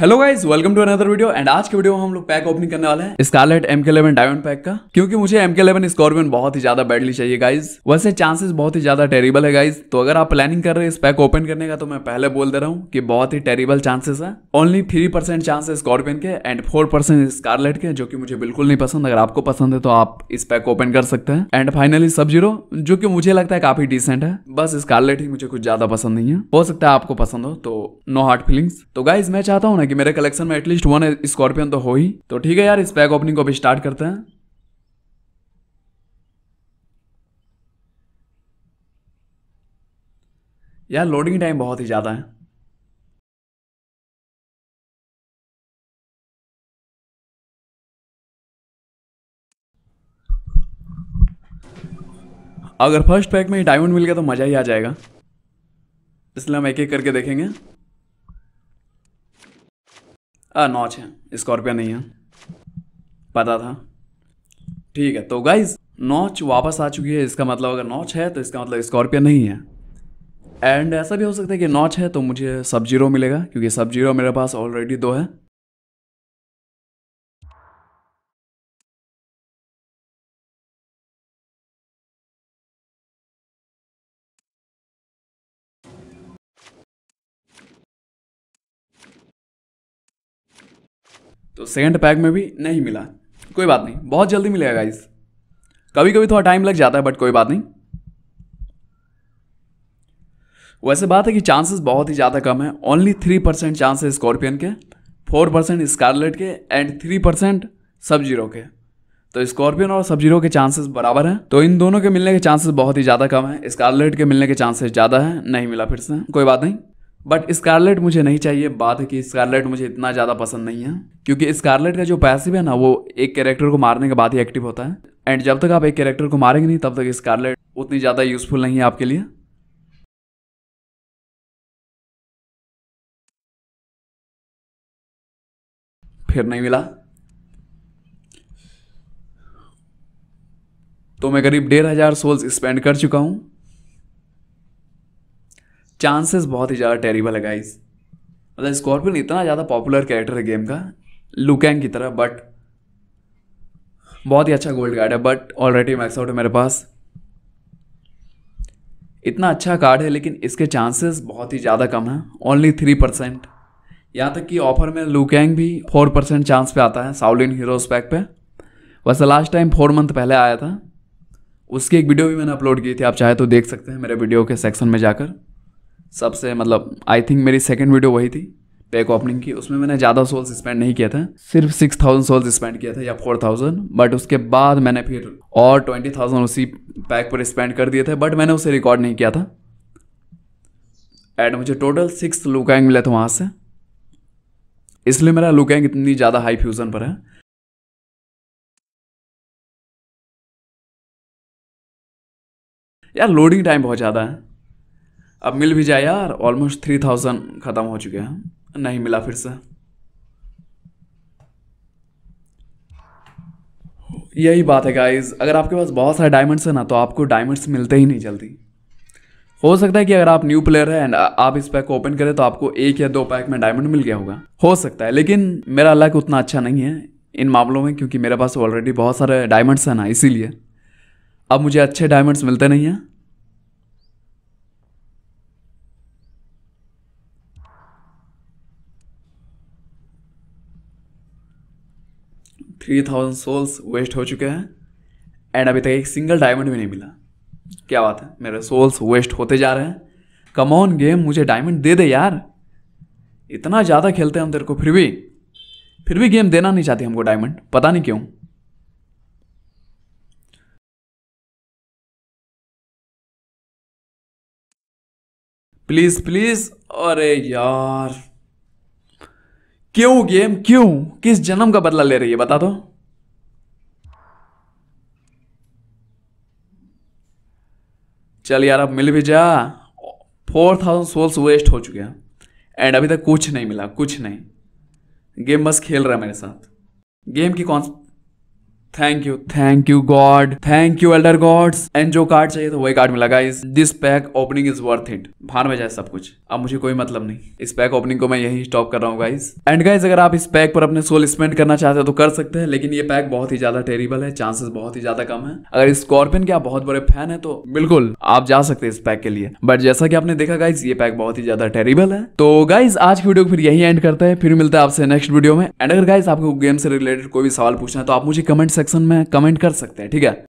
hello guys welcome to another video and आज के video में हम लोग पैक ओपनिंग करने वाले हैं Scarlet M K eleven diamond pack का क्योंकि मुझे एम के इलेवन स्कॉर्पियन बहुत ही ज्यादा बैडली चाहिए गाइस वैसे चांसेस बहुत ही ज्यादा टेरिबल है गाइस तो अगर आप प्लानिंग कर रहे हैं इस पैक ओपन करने का तो मैं पहले बोल दे रहा हूँ कि बहुत ही टेरिबल चांसेस है only three percent chances Scorpion के एंड फोर परसेंट स्कारलेट के जो की मुझे बिल्कुल नहीं पसंद अगर आपको पसंद है तो आप इस पैक ओपन कर सकते हैं एंड फाइनली सब जीरो जो की मुझे लगता है काफी डिसेंट है बस स्कारलेट ही मुझे कुछ ज्यादा पसंद नहीं है हो सकता है आपको पसंद हो तो नो हार्ट फीलिंग्स तो गाइज मैं चाहता हूँ कि मेरे कलेक्शन में एटलीस्ट वन स्कॉर्पियन तो हो ही तो ठीक है यार इस पैक ओपनिंग को अभी स्टार्ट करते हैं यार लोडिंग टाइम बहुत ही ज़्यादा है अगर फर्स्ट पैक में डायमंड मिल गया तो मज़ा ही आ जाएगा इसलिए हम एक एक करके देखेंगे आ, नॉच है स्कॉर्पियो नहीं है पता था ठीक है तो गाइज नॉच वापस आ चुकी है इसका मतलब अगर नॉच है तो इसका मतलब स्कॉर्पियो नहीं है एंड ऐसा भी हो सकता है कि नॉच है तो मुझे सब जीरो मिलेगा क्योंकि सब जीरो मेरे पास ऑलरेडी दो है तो सेकेंड पैक में भी नहीं मिला कोई बात नहीं बहुत जल्दी मिलेगा गाइस कभी कभी थोड़ा टाइम लग जाता है बट कोई बात नहीं वैसे बात है कि चांसेस बहुत ही ज़्यादा कम है ओनली थ्री परसेंट चांस है स्कॉर्पियन के फोर परसेंट स्कारलेट के एंड थ्री परसेंट सब जीरो के तो स्कॉर्पियन और सब जीरो के चांसेस बराबर हैं तो इन दोनों के मिलने के चांसेस बहुत ही ज़्यादा कम है स्कारलेट के मिलने के चांसेस ज़्यादा है नहीं मिला फिर से कोई बात नहीं बट स्कारलेट मुझे नहीं चाहिए बात है कि स्कारलेट मुझे इतना ज़्यादा पसंद नहीं है क्योंकि स्कारलेट का जो पैसिव है ना वो एक कैरेक्टर को मारने के बाद ही एक्टिव होता है एंड जब तक आप एक कैरेक्टर को मारेंगे नहीं तब तक स्कारलेट उतनी ज़्यादा यूजफुल नहीं है आपके लिए फिर नहीं मिला तो मैं करीब डेढ़ हज़ार सोल्स स्पेंड कर चुका हूं चांसेस बहुत ही ज़्यादा टेरिबल है गाइस मतलब स्कॉर्पियन इतना ज़्यादा पॉपुलर कैरेक्टर है गेम का लुकैंग की तरह बट बहुत ही अच्छा गोल्ड कार्ड है बट ऑलरेडी मैक्स आउट है मेरे पास इतना अच्छा कार्ड है लेकिन इसके चांसेस बहुत ही ज़्यादा कम हैं ओनली थ्री परसेंट यहाँ तक कि ऑफर में लुकैंग भी फोर परसेंट चांस पे आता है साउलिन हीरोज पैक पे वैसे लास्ट टाइम फोर मंथ पहले आया था उसकी एक वीडियो भी मैंने अपलोड की थी आप चाहे तो देख सकते हैं मेरे वीडियो के सेक्शन में जाकर सबसे मतलब आई थिंक मेरी सेकेंड वीडियो वही थी पैक ओपनिंग की उसमें मैंने ज़्यादा सोल्स स्पेंड नहीं किया था सिर्फ सिक्स थाउजेंड सोल्स स्पेंड किया था या फोर थाउजेंड बट उसके बाद मैंने फिर और ट्वेंटी थाउजेंड उसी पैक पर स्पेंड कर दिए थे बट मैंने उसे रिकॉर्ड नहीं किया था एंड मुझे टोटल सिक्स लुकैंग मिला था वहाँ से इसलिए मेरा लुकैंग इतनी ज़्यादा हाई फ्यूज़न पर है यार लोडिंग टाइम बहुत ज़्यादा है अब मिल भी जाए यार ऑलमोस्ट थ्री थाउजेंड ख़त्म हो चुके हैं नहीं मिला फिर से यही बात है गाइज अगर आपके पास बहुत सारे डायमंड्स हैं ना तो आपको डायमंड्स मिलते ही नहीं जल्दी हो सकता है कि अगर आप न्यू प्लेयर हैं एंड आप इस पैक को ओपन करें तो आपको एक या दो पैक में डायमंड मिल गया होगा हो सकता है लेकिन मेरा लक उतना अच्छा नहीं है इन मामलों में क्योंकि मेरे पास ऑलरेडी बहुत सारे डायमंड्स हैं ना इसीलिए अब मुझे अच्छे डायमंड्स मिलते नहीं हैं थ्री थाउजेंड सोल्स वेस्ट हो चुके हैं एंड अभी तक एक सिंगल डायमंड भी नहीं मिला क्या बात है मेरे सोल्स वेस्ट होते जा रहे हैं कम ऑन गेम मुझे डायमंड दे दे यार इतना ज़्यादा खेलते हैं हम तेरे को फिर भी फिर भी गेम देना नहीं चाहती हमको डायमंड पता नहीं क्यों प्लीज़ प्लीज़ अरे यार क्यों गेम क्यों किस जन्म का बदला ले रही है बता दो चल यार अब मिल भी जा फोर थाउजेंड सोल्स वेस्ट हो चुके हैं एंड अभी तक कुछ नहीं मिला कुछ नहीं गेम बस खेल रहा है मेरे साथ गेम की कौन thank you thank you god thank you elder gods and जो कार्ड चाहिए तो वही कार्ड मिला guys this pack opening is worth it भान में जाए सब कुछ अब मुझे कोई मतलब नहीं इस पैक ओपनिंग को मैं यही स्टॉप कर रहा हूँ गाइस एंड गाइस अगर आप इस पैक पर अपने सोल स्पेंड करना चाहते हो तो कर सकते हैं लेकिन ये पैक बहुत ही ज्यादा टेरिबल है चांसेस बहुत ही ज्यादा कम है अगर स्कॉर्पियन के आप बहुत बड़े फैन है तो बिल्कुल आप जा सकते हैं इस पैक के लिए बट जैसा कि आपने देखा गाइज ये पैक बहुत ही ज्यादा टेरिबल है तो गाइज आज की वीडियो फिर यही एंड करते हैं फिर मिलता है आपसे नेक्स्ट वीडियो में एंड अगर गाइज आपको गेम से रिलेटेड कोई भी सवाल पूछना है तो आप मुझे कमेंट सेक्शन में कमेंट कर सकते हैं ठीक है